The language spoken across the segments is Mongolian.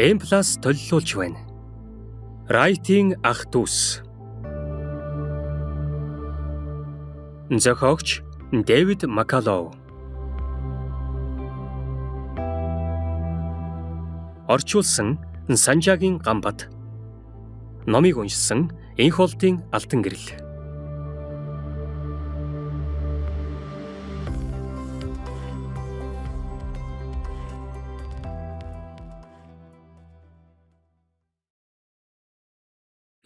Эмплас төлөвлүүлж байна. Райтийн ах дүүс. Зохиогч Дэвид Макалоу. Орчуулсан Санжагийн Гамбат. Номыг уншсан Энх холтын Алтан гэрэл.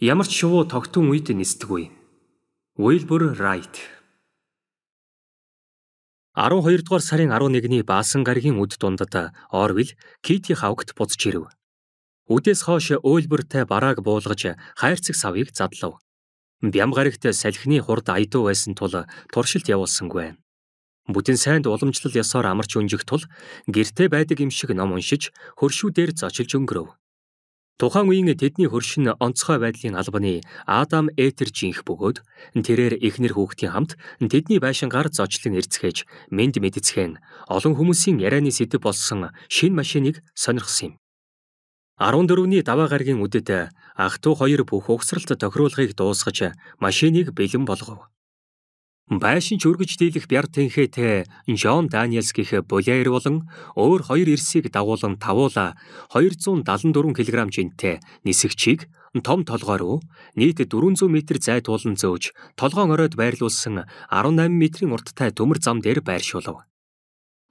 Ямар ч шувуу тогтун үед нисдэггүй. Уилбур Райт 12 дугаар сарын 11-ний Баасан гарагийн үд дундад Орвил Кити хавгт буцж ирэв. Үдээс хойш уйлбартай барааг буулгаж хайрцаг савыг задлав. Бям гарагт салхины хурд айдуу байсан тул туршилт явуулсангүй. Бүтэн сайнд уламжлал ёсоор амарч өнжих тул гэрте байдаг юм шиг ном уншиж хөршүүдээр зочилж өнгөрөв. Тухайн үеийн тэдний хөршин онцгой байдлын албаны Адам Этер жинх бөгөөд тэрээр эхнэр хүүхдийн хамт тэдний байшингаар зочлон эрцгээж мэд мэдцгэн олон хүмүүсийн ярианы сэдэв болсон шин машиныг сонирхсан юм. 14-ний даваа гарагийн үдэд ах トゥ хоёр бүх угсралт тохируулгыг дуусгаж машиныг бэлэн болгов. Байшин чүргэж дийлэх бяр тэнхээтэй Жон Даниэлс гэх Булер болон өөр хоёр ирсийг дагуулan тавуула 274 кг жинтэй нисэгчийг том толгоо руу нийт 400 м зайд туулан зөөж толгоон оройд байрлуулсан 18 м-ийн урттай төмөр зам дээр байршуулв.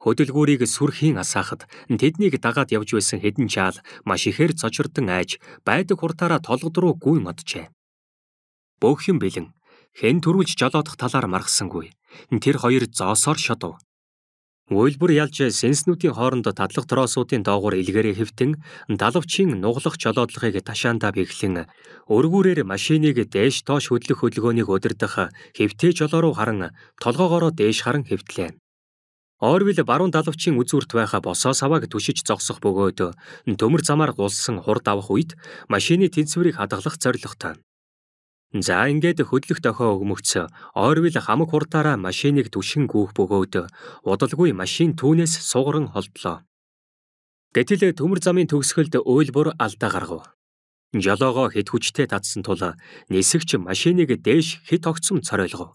Хөдөлгүүрийг сүрхийн асаахад тэднийг дагаад явж байсан хэдэн чаал маш ихээр цочирдан айж байдаг хуртаараа толгод руу гүйн оджээ. Бөөх юм бэлэн хэн төрүүлж жолоодох талаар маргасангүй. Тэр хоёр зоосоор шодов. Үйлбэр ялж сэнснүүдийн хооронд тадлах тороосуудын доогуур илгээрээ хэвтэн далавчийн нуглах жолоодлогыг ташаандаа бэхлэн өргүүрээр машиныг дээш тоош хөдлөх хөдөлгөөнийг удирдах хэвтэй жолоо руу харан толгоогоороо дээш харан хэвтлээ. Орвил баруун далавчийн үзүүрт байха босоо саваг түшиж зогсох бөгөөд төмөр замаар гулсан хурд авах үед машины тэнцвэрийг хадгалах зорилготой. За ингээд хөдлөх дохоо өгмөгц Орвил хамаг хурдаараа машиныг түшин гүөх бөгөөд удалгүй машин түүнээс сугарan холдлоо. Гэтэл төмөр замын төгсгөлд ойлбор алдаа гаргав. Жолоогоо хэд хүчтэй татсан тул нисэгч машиныг дээш хит огцом цоройлгов.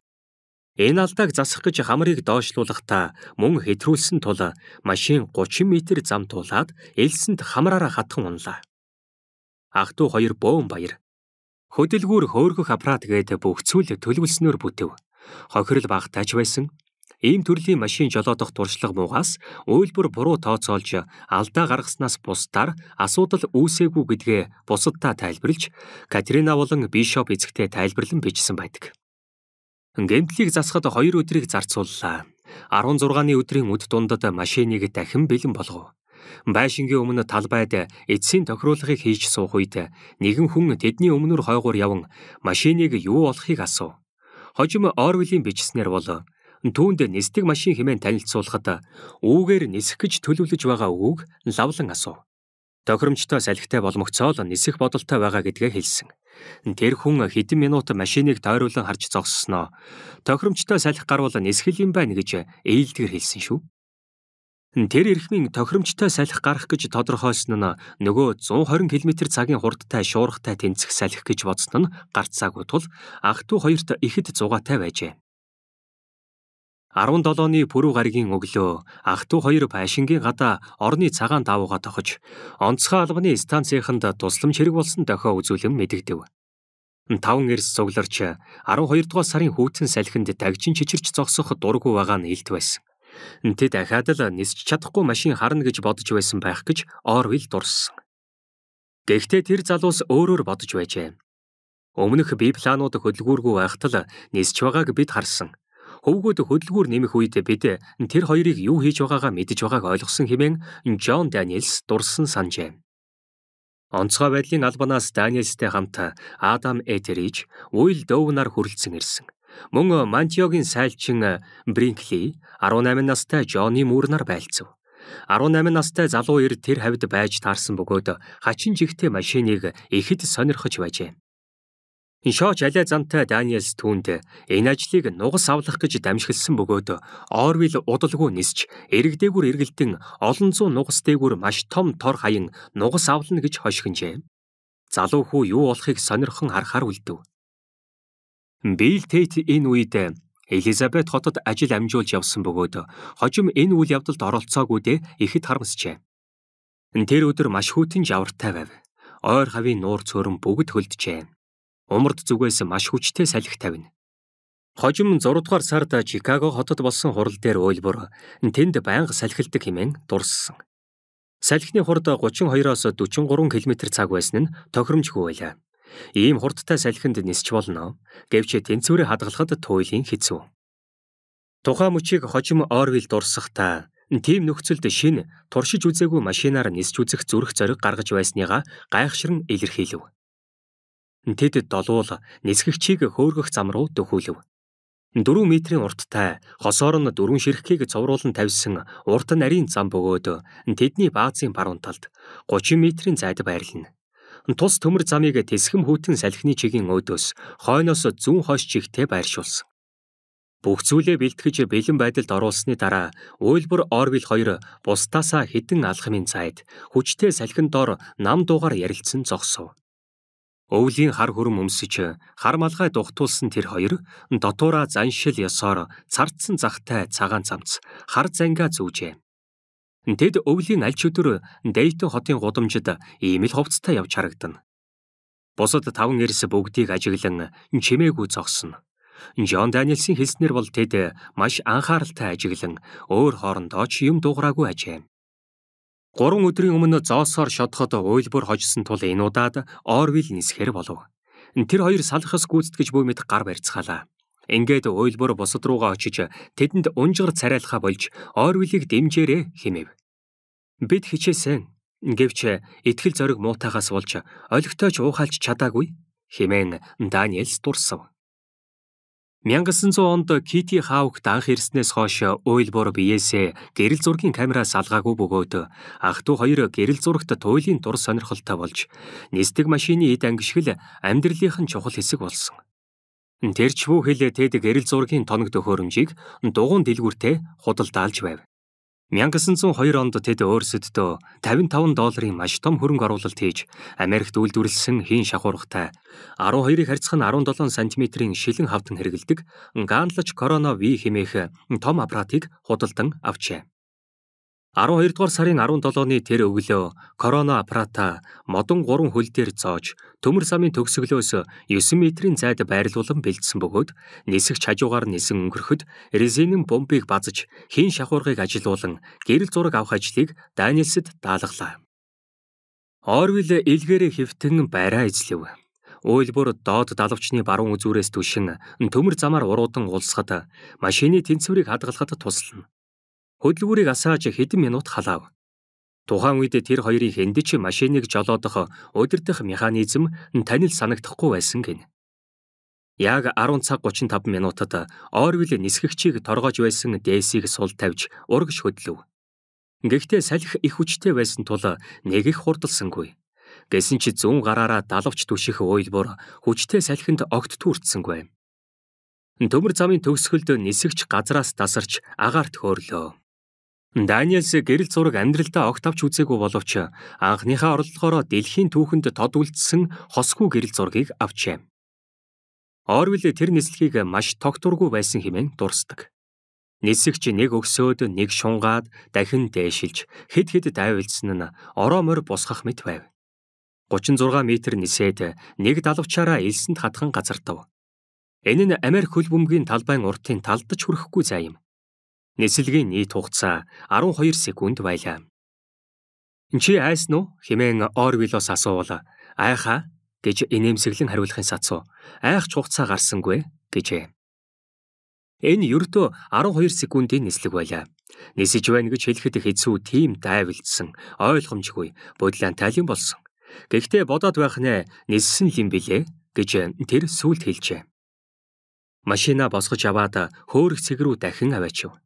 Энэ алдааг засах гэж хамрыг доошлуулахдаа мөн хэтрүүлсэн тул машин 30 м зам туулаад элсэнд хамраараа хатхан унлаа. Ах トゥ хоёр бөөн баяр Хөдөлгүүр хөөргөх аппарат гээд бүгцүүл төлөвлснөөр бүтэв. Хохирол багтааж байсан. Ийм төрлийн машин жолоодох дуршлаг муугаас үйлбэр буруу тооцоолж алдаа гаргаснаас бусдаар асуудал үүсээгүй гэдгээ бусадтаа тайлбарлж, Катрина болон Бишоп эзэгтэй тайлбарлан бичсэн байдаг. Гэмтлийг засахад 2 өдрийг зарцууллаа. 16-ны өдрийн үд дундад машиныг дахин бэлэн болгов. Байшингийн өмнө талбайд эцсийн тохируулгыг хийж суух үед нэгэн хүн тэдний өмнөр хойгоор яван машиныг юу болохыг асуув. Хожим Орвилийн бичснэр бол түүнд нисдэг машин хэмээн танилцуулахад үүгээр нисэх гэж төлөвлөж байгаа үг лавлан асуув. Тохиромжтой салхитай боломгцоол нисэх бодолтой байгаа гэдгээ хэлсэн. Тэр хүн хэдэн минут машиныг тойруулан харж зогссноо. Тохиромжтой салхи гарвал нисгэл юм байна гэж ээлдгэр хэлсэн шүү. Тэр эрхмийн тохиромжтой салхи гарах гэж тодорхойлсон нь нөгөө 120 км/цагийн хурдтай шуургатай тэнцэх салхи гэж бодсон нь гарцаагүй тул ах トゥ хоёрт ихэд зугаатай байжээ. 17-ны пүрэв гаригийн өглөө ах トゥ хоёр байшингийн гадаа орны цагаан давуугаа тохож онцгой албаны станцийнханд тусламж хэрэг болсон дохио үзүүлэн мэдэгдэв. Таван эрс цугларч 12 дугаар сарын хүүтэн салхинд тагжин чичирч зогсох дургүй байгаа нь илт байсан. Тэд дахиад л нисч чадахгүй машин харна гэж бодож байсан байх гэж Орвил дурссан. Гэхдээ тэр залуус өөрөөр бодож байжээ. Өмнөх бие планууд хөдөлгүүргүй байхтал нисч байгааг бид харсан. Хөвгүүд хөдөлгүүр нэмэх үед бид тэр хоёрыг юу хийж байгаагаа мэдж байгааг ойлгосон хэмээн Джон Даниэлс дурсан санджээ. Онцгой байдлын албанаас Даниэлстэй хамт Адам Этериж, Уил Доунаар хүрлцэн ирсэн. Мөн Мантиогийн сайлчин э, Бринкли 18 настай Жонни Мур нар байлцав. 18 настай залуу ир тэр хавьд байж таарсан бөгөөд хачин жигтэй машиныг ихэд сонирхож байжээ. Шооч алей замтай Даниэлс түүнд энэ ажлыг нугас авлах гэж дамжигдсан бөгөөд Орвил удалгүй нисч эрэгдээгүр эргэлдэн олон зуун нугас дээгүр маш том тор хаян нугас авлна гэж хошигнжээ. Залуу хүү юу болохыг сонирхон харахаар үлдэв. Билл Тейт энэ үед Элизабет хотод ажил амжуулж явсан бөгөөд хожим энэ үйл явдалд оролцоогүйдээ ихэд харамсжээ. Тэр өдөр маш хүйтэн жавартай байв. Ойр хавийн нуур цөөрөн бүгд хөлдөжээ. Умард зүгээс маш хүчтэй салхи тавина. Хожим 6 дугаар сард Чикаго хотод болсон хурал дээр уйлбар тэнд байнга салхилдаг хэмээн дурссан. Салхины хурд 32-оос 43 км цаг байсан нь тохиромжгүй байлаа. Ийм хурдтай салхинд нисч болно. Гэвч тэнцвэрээ хадгалахад туйлын хэцүү. Тухайн мөчийг хожим Орвил дурсахтаа тийм нөхцөлд шинэ туршиж үзээгүй машинаар нисч үзэх зүрх зориг гаргаж байсныгаа гайхширн илэрхийлв. Тэд долуул нисгэгчийг хөөргөх зам руу дөхүүлв. 4 метрийн урттай, хосоор нь дөрвөн ширхгийг цовруулан тавьсан урт нарийн зам бөгөөд тэдний баазын баруун талд 30 метрийн зайд байрлана. Тус төмөр замыг тесхэм хүйтэн салхины чигийн өөдөөс хойноос зүүн хойш чигтээ байршуулсан. Бүх зүйлээ бэлтгэж бэлэн байдалд оруулсны дараа Уйлбар Орвил 2 бусдаасаа хідэн алхмын цайд хүчтэй салхин дор нам дуугаар ярилцсан зогсов. Өвлийн хар хөрөм өмсөж хар малгай дугтуулсан тэр хоёр дотоороо заншил ёсоор цардсан захтай цагаан цамц хар зангаа зүүжээ. Тэд өвлийн аль ч өдөр Дейтон хотын гудамжид ийм л ховцтой явж харагдана. Бусад таван эрс бүгдийг ажиглан чимээгүй зогсно. Джон Даниэлсийн хэлснэр бол тэд маш анхааралтай ажиглан өөр хоорондоо ч юм дуугараагүй ажээ. Гурван өдрийн өмнө зоосоор шодход уйлбар хожсон тул энэ удаад Орвил нисхэр болов. Тэр хоёр салхас гүйцэтгэж буй мэт гар барьцгаалаа. Ингээд уйлбар бусад руугаа очиж тэдэнд унжгар царайлахаа болж Орвилийг дэмжээрэ хэмэв. Бид хичээсэн гэвч итгэл зориг муутайхаас болж олигтойч уухайлж чадаагүй хэмээн Даниэлс дурсав. 1900 онд Кити Хаукт анх ирснээс хойш Ойлбор биеэсээ гэрэл зургийн камераас алгаагүй бөгөөд ах トゥ хоёр гэрэл зурагт туйлын дур сонирхолтой болж нисдэг машины эд ангишгэл амьдралынхын чухал хэсэг болсон. Тэр ч бүх хилээ тэд гэрэл зургийн тоног төхөөрөмжийг дугуун дэлгүүртээ худалдаалж байв. 1902 онд тэд өөрсөддөө 55 долларын маш том хөрөнгө оруулалт хийж Америкт үйлдвэрлэсэн хийн шахуургатай 12-ыг харьцах нь 17 см-ийн шилэн хавтан хэрэгэлдэг ганлаж Corona V хэмээх том аппаратыг худалдан авчээ. 12 дугаар сарын 17-ны тэр өглөө Корона аппарата модон 3 хөл дээр зоож төмөр самын төгсгөлөөс 9 метрийн зайд байрлуулан бэлдсэн бөгөөд нисэгч хажуугаар нисэн өнгөрөхөд резинэн бомбыг базж хийн шахуургыг ажилуулан гэрэл зураг авах ажлыг Даниэлсд даалгалаа. Орвил илгээрээ хэвтэн барай эзлэв уйлбар доод далавчны баруун үзүүрээс түшин төмөр замаар уруудан улсахад машины тэнцвэрийг хадгалахад туслана. Хөдөлгүүрийг асааж хэдэн минут халаав. Тухайн үед тэр хоёрын хэндэч машиныг жолоодох удирдах механизм нь танил санагдахгүй байсан гэнэ. Яг 10 цаг 35 минутад Орвил нисгэгчийг торгоож байсан Дэсийг сул тавьж урагш хөдлөв. Гэхдээ салхи их хүчтэй байсан тул нэг их хурдалсангүй. Гэсэн ч зүүн гараараа далавч түших уйлбор хүчтэй салхинд огт түүртсэнгүй. Төмөр замын төгсгөлд нисгч газраас тасарч агаарт хөөрлөө. Даниэлс гэрэл зураг амьдралдаа огт авч үзээгүй боловч анхныхаа орлогоороо дэлхийн түүхэнд тод үлдсэн хосгүй гэрэл зургийг авчээ. Орвил тэр нислэгийг маш тогтургүй байсан хэмээн дурсдаг. Нисэгч нэг өгсөөд нэг шунгаад дахин дээшилж хэд хэд дайвилсан нь ороо морь бусгах мэт байв. 36 м нисээд нэг далавчаараа элсэнд хатхан газардав. Энэ нь Америк хөлбөмбөгийн талбайн уртын талдаж хүрэхгүй зай юм. Нислэгийн нийт хугацаа 12 секунд байлаа. "Чи айсан уу?" хэмээн Орвилос асуувал "Айхаа" гэж инээмсэглэн хариулахын сацуу. "Айхч хугацаа гарсангүй" гэжээ. Энэ ердөө 12 секундын нислэг байлаа. Нисэж байна гэж хэлэхэд хэцүү тийм дайвилдсан, ойлгомжгүй, бодлантайлын болсон. Гэхдээ бодоод байх нэ ниссэн юм билээ гэж тэр сүулт хэлжээ. Машина босгож аваад хөөрөх цэг рүү дахин аваачив.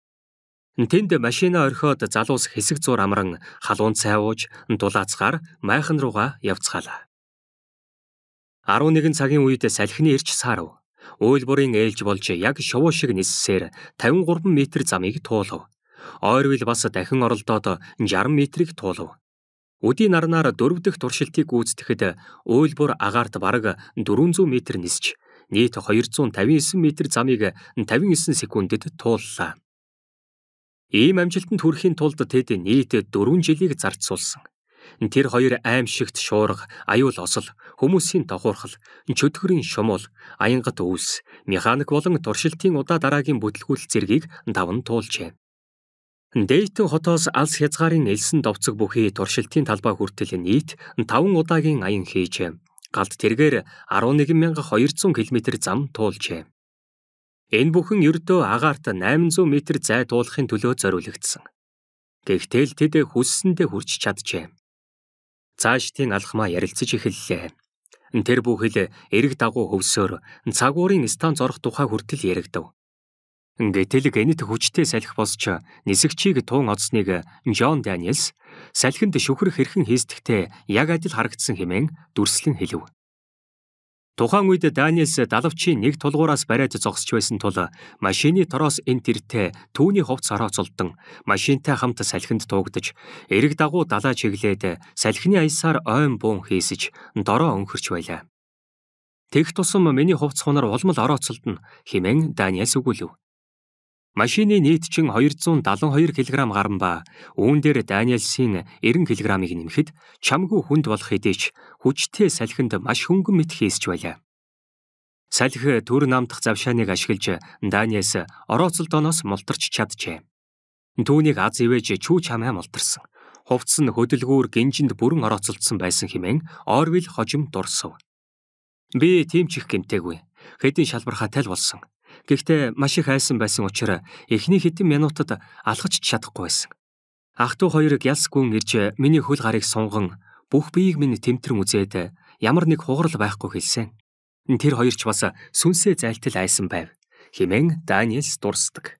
Тэнд машина орхиод залуус хэсэг зуур амран халуун цай ууж дулаацгаар майхан руугаа явцгаалаа. 11 цагийн үед салхины ирч сарв. Уйл бүрийн ээлж болж яг шувуу шиг ниссээр 53 м замыг туулав. Ойрвил бас дахин оролдоод 60 м-ийг туулав. Өдийн нарнаар дөрөв дэх туршилтыг гүйцэтгэхэд уйл бүр агаарт бараг 400 м нисч нийт 259 м замыг 59 секундэд тууллаа. Ийм амжилтанд хүрэхийн тулд тэд нийт 4 жилийг зарцуулсан. Тэр хоёр аимшигт шуурга, аюул осол, хүмүүсийн давхуурхал, чөтгөрийн шумуул, аянгат өвс, механик болон туршилтын удаа дараагийн бүтлгүүлэлт зэргийг давн туулжээ. Дейтэн хотоос алс хязгаарын элсэн довцог бүхий туршилтын талбай хүртэл нийт 5 удаагийн аян хийжээ. Галт тэргээр 11200 км зам туулжээ. Энэ бүхэн ердөө агаарт 800 м зай туулахын төлөө зориулагдсан. Гэхдээ л тэд хүссэндээ хүрч чаджээ. Цаашдын алхмаа ярилцаж эхэллээ. Тэр бүхэл эрэг дагуу хөвсөөр цагуурын стан зорох тухай хүртэл яригдав. Гэтэл гэнэт хүчтэй салхи босч нисгчийг туун оцсныг Джон Даниэлс салхинд шүхрэх хэрхэн хийсдэгтээ яг адил харагдсан хэмээн дүрслэн хэлв. Тухайн үед Даниэлс далавчийн нэг тулгуураас бариад зогсож байсан тул машины тороос эн тэртээ түүний хувцас орооцолдон машинтай хамт салхинд туугдж эрэг дагуу далаа чиглээд салхины аясаар ойн буун хийсэж дороо өнхөрч байлаа. Тэгх тусам миний хувцас хунаар улмал орооцолдно хэмээн Даниэлс өгүүлв. Машины нийт чинь 272 кг гарна ба үүн дээр Даниэлсийн 90 кг-ыг нэмэхэд чамгүй хүнд болох хэдий ч хүчтэй салхинд маш хөнгөн мэт хийсч байлаа. Салхи төр намдах завшааныг ашиглаж Даниэс орооцолдоноос мултарч чаджээ. Түүнийг аз ивэж чүүч хамаа мултарсан. Хувцс нь хөдөлгүүр гинжинд бүрэн орооцолдсон байсан хэмээн Орвил хожим дурсав. Би тийм ч их гэмтээгүй. Хэдин шалбархаа тал болсон. Гэхдээ маш их айсан байсан учраас эхний хэдэн минутад алхаж чадахгүй байсан. Ах トゥ хоёрыг ялс гүн ирж миний хөл гарыг сунган бүх биеийг минь тэмтрэн үзээд ямар нэг хугарал байхгүй хэлсэн. Тэр хоёр ч бас сүнсээ зайлтал айсан байв. Химэн Даниэлс дурсдаг.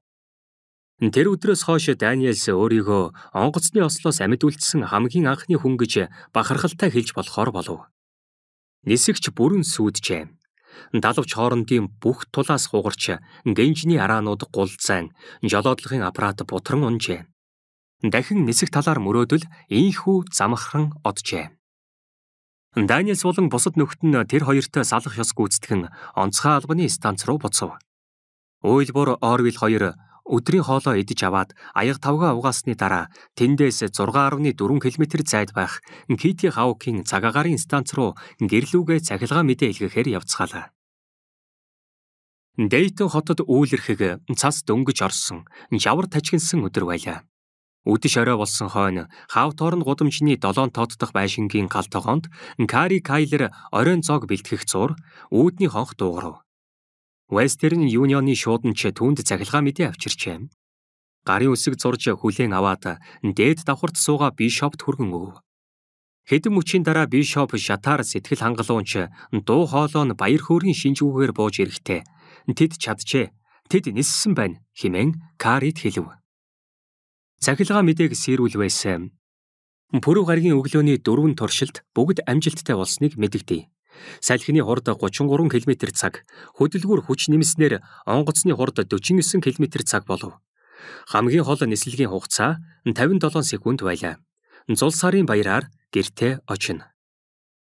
Тэр өдрөөс хойш Даниэлс өөрийгөө онгоцны ослоос амьд үлдсэн хамгийн анхны хүн гэж бахархалтай хэлж болохоор болов. Нисэгч бүрэн сүйдэжээ. Далавч хоорондын бүх тулаас хугарч гинжний араанууд гулзайн жолоодлогын аппарат бутран унжээ. Дахин нисэх талаар мөрөөдөл ийхүү замхран оджээ. Даниэлс болон бусад нөхд нь тэр хоёртой салах ёс гүйцэтгэн онцгой албаны станц руу буцав. Уйлбор Орвил хоёр өдрийн хоолоо идэж аваад аяга тавгаа угаасны дараа тэндээс 6.4 км зайд байх Кити Хаугийн цагаагарын станц руу гэрлүүгээ цахилгаан мэдээ илгээхээр явцгаалаа. Дейтон хотод үүлэрхэг цас дөнгөж орсон явар тажигнсан өдөр байлаа. Үдэш орой болсон хойно Хавторн гудамжны 7 тод дахь байшингийн гал тогоонд Кари Кайлер оройн цог бэлтгэх зур үүдний хонх дуугарв. Western Union-ы шууданч түүнд цахилгаан мэдээ авчирчээ. Гарын үсэг зурж хүлээн аваад дээд давхарт сууга Бишопт хүргэн өв. Хэдэн мөчийн дараа Бишоп шатаар сэтгэл хангалуунч дуу хоолой нь баяр хөөргийн шинжүүгээр бууж ирэхтэй. Тэд чадчээ. Тэд ниссэн байна хэмээн Карит хэлв. Цахилгаан мэдээг сэрүүл байсан. Пүрэв гаргийн өглөөний дөрвөн туршилт бүгд амжилттай болсныг мэдэгдэв. Салхины хурд 33 км цаг, хөдөлгүүр хүч нэмснээр онгоцны хурд 49 км цаг болов. Хамгийн хол нислэгийн хугацаа 57 секунд байлаа. Зул сарын баяраар гэртээ очино.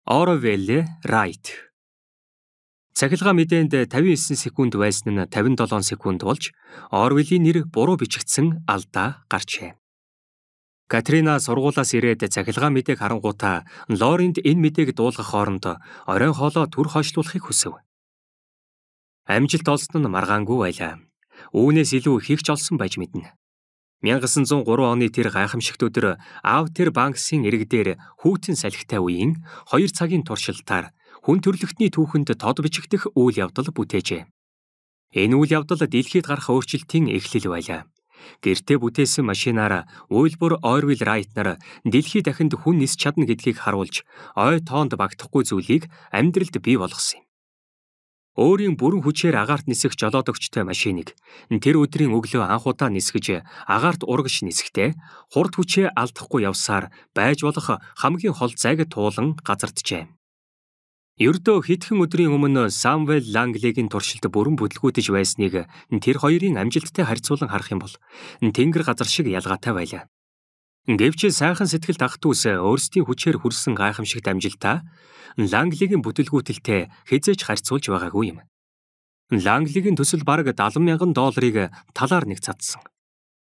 Orwell Wright Цахилгаан мэдээнд 59 секунд байсан нь 57 секунд болж Орвелийн нэр буруу бичигдсэн алдаа гарчээ. Катрина сургуулаас ирээд цахилгаан мэдээг харангуутаа Лоринд энэ мэдээг дуулгах хооронд оройн хоолоо төр хойшлуулахыг хүсэв. Амжилт олсон нь маргаангүй байлаа. Үүнээс илүү хийх ч олсон байж мэднэ. 1903 оны тэр гайхамшигт өдөр Автер банксын иргэдээр хүүтэн салхитай үеийн 2 цагийн туршилтаар хүн төрлөختний түүхэнд тод бичигдэх үйл явдал бүтээжээ. Энэ үйл явдал дэлхийд гарах өөрчлөлтийн эхлэл байлаа. Гэртээ бүтээсэн машинаараа Уилбур Орвил Райт нар дэлхий дахинд хүн нис чадна гэдгийг харуулж, ой тоонд багтахгүй зүйлийг амьдралд бий болгосон юм. Өөрийн бүрэн хүчээр агаарт нисэх жолоодөгчтэй машиныг тэр өдрийн өглөө анх удаа нисгэж агаарт урагш нисэхдээ хурд хүчээ алдахгүй явсаар байж болох хамгийн хол зайг туулан газарджээ. Ердөө хэдхэн өдрийн өмнө Самвел Ланглигийн туршилт бүрэн бүтлгүүтэж байсныг тэр хоёрын амжилттай харьцуулан харах юм бол тэнгэр газар шиг ялгаатай байлаа. Гэвч сайхан сэтгэл тахтүүс өөрсдийн хүчээр хүрсэн гайхамшигт амжилтаа Ланглигийн бүтлгүүтэлтэй хязээч харьцуулж байгаагүй юм. Ланглигийн төсөл бараг 70 мянган долларыг талаар нэг цадсан.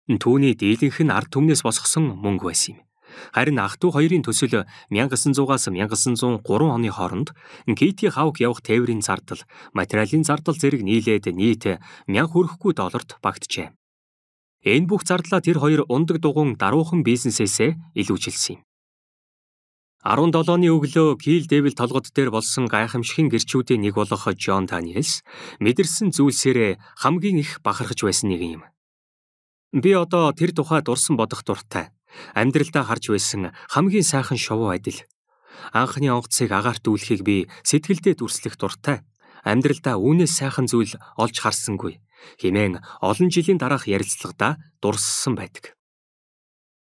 Түүний дийлэнх нь ард түмнээс босгосон мөнгө байсан юм. Харин ах トゥ хоёрын төсөл 1900-аас 1903 оны хооронд Кейти Хавк явах тээврийн зардал, материалын зардал зэрэг нийлээд нийт 1000 хүрэхгүй долларт багтжээ. Энэ бүх зардлаа тэр хоёр ундаг дугуун даруухан бизнесээсээ илүүжилсэн юм. 17-ны өглөө Кил Дэвил толгод дээр болсон гайхамшигын гэрчүүдийн нэг болох Джон Таниэлс мэдэрсэн зүйлсээрээ хамгийн их бахархаж байсан нэг юм. Би одоо тэр тухай дурсан бодох дуртай. Амьдралдаа харж байсан хамгийн сайхан шовуу адил. Анхны онгоцыг агаарт үүлэхийг би сэтгэлдээ дүрслэх дуртай. Амьдралдаа үүнээс сайхан зүйл олж харсангүй. Хэмээн олон жилийн дараах ярилцлагадаа дурссан байдаг.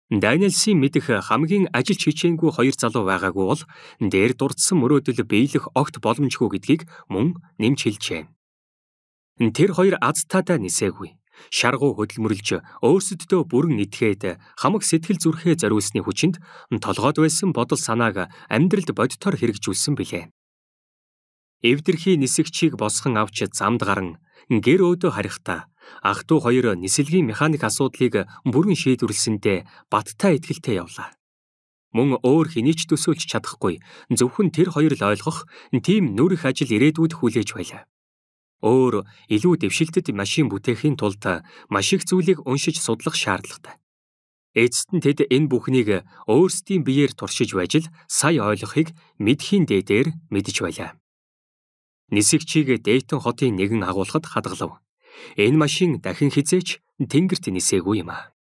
Дайнелсийн мэдэх хамгийн ажил чичээнгүй хоёр залуу байгаагүй бол дээр дурдсан мөрөөдөл биелэх огт боломжгүй гэдгийг мөн нэмж хэлжээ. Тэр хоёр аз таатай нисээгүй шаргуу хөдөлмөрлж өөрсөддөө бүрэн итгээд хамаг сэтгэл зүрхээ зориулсны хүчинд толгойд байсан бодол санааг амьдралд бодитоор хэрэгжүүлсэн билээ. Эвдэрхий нисэгчийг босгон авч замд гарan гэр өөдөө харихтаа ах トゥ хоёр нислэгийн механик асуудлыг бүрэн шийдвэрлсэндээ баттай ихтэлтэй явлаа. Мөн өөр хэний ч төсөөлж чадахгүй зөвхөн тэр хоёр л ойлгох тийм нүрх ажил ирээдүйд хүлээж байлаа. Өөр илүү дэвшилтэд машин бүтээхийн тулд маш их зүйлийг уншиж судлах шаардлагатай. Эцэст нь тэд энэ бүхнийг өөрсдийн биеэр туршиж байж л сая ойлгохыг мэдхийн дээдээр мэдж байлаа. Нисэгчийг Дейтон хотын нэгэн агуулгад хадгалав. Энэ машин дахин хизээч тэнгэрт нисээгүй юм аа.